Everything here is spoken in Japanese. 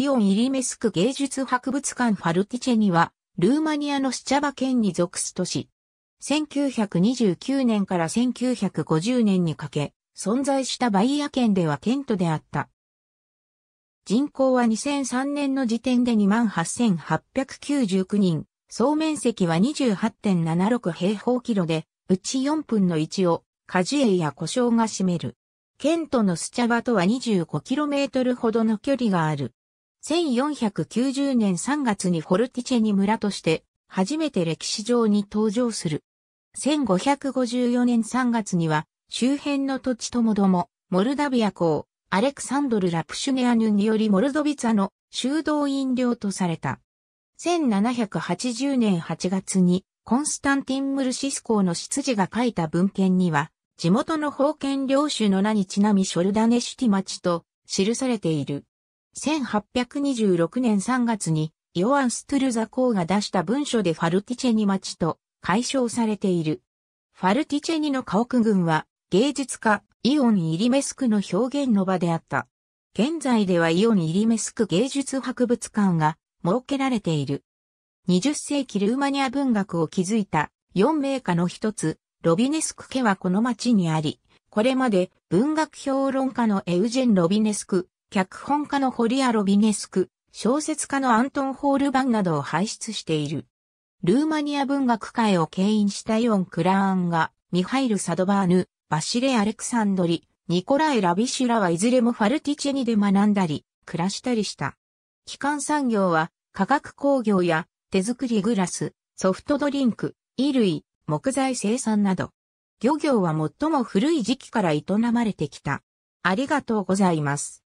イオンイリメスク芸術博物館ファルティチェには、ルーマニアのスチャバ県に属す都市。1929年から1950年にかけ、存在したバイア県ではントであった。人口は2003年の時点で28,899人、総面積は28.76平方キロで、うち4分の1を果樹園や故障が占める。県トのスチャバとは 25km ほどの距離がある。1490年3月にフォルティチェニ村として初めて歴史上に登場する。1554年3月には周辺の土地ともども、モルダビア公、アレクサンドル・ラプシュネアヌによりモルドビツァの修道院領とされた。1780年8月にコンスタンティン・ムルシス公の執事が書いた文献には、地元の封建領主の名にちなみショルダネシュティ町と記されている。1826年3月に、イオアン・ストゥルザ公が出した文書でファルティチェニ町と解消されている。ファルティチェニの家屋群は、芸術家、イオン・イリメスクの表現の場であった。現在ではイオン・イリメスク芸術博物館が設けられている。20世紀ルーマニア文学を築いた4名家の一つ、ロビネスク家はこの町にあり、これまで文学評論家のエウジェン・ロビネスク、脚本家のホリア・ロビネスク、小説家のアントン・ホールバンなどを輩出している。ルーマニア文学界を牽引したイオン・クラーンが、ミハイル・サドバーヌ、バシレ・アレクサンドリ、ニコライ・ラビシュラはいずれもファルティチェニで学んだり、暮らしたりした。基幹産業は、化学工業や手作りグラス、ソフトドリンク、衣類、木材生産など。漁業は最も古い時期から営まれてきた。ありがとうございます。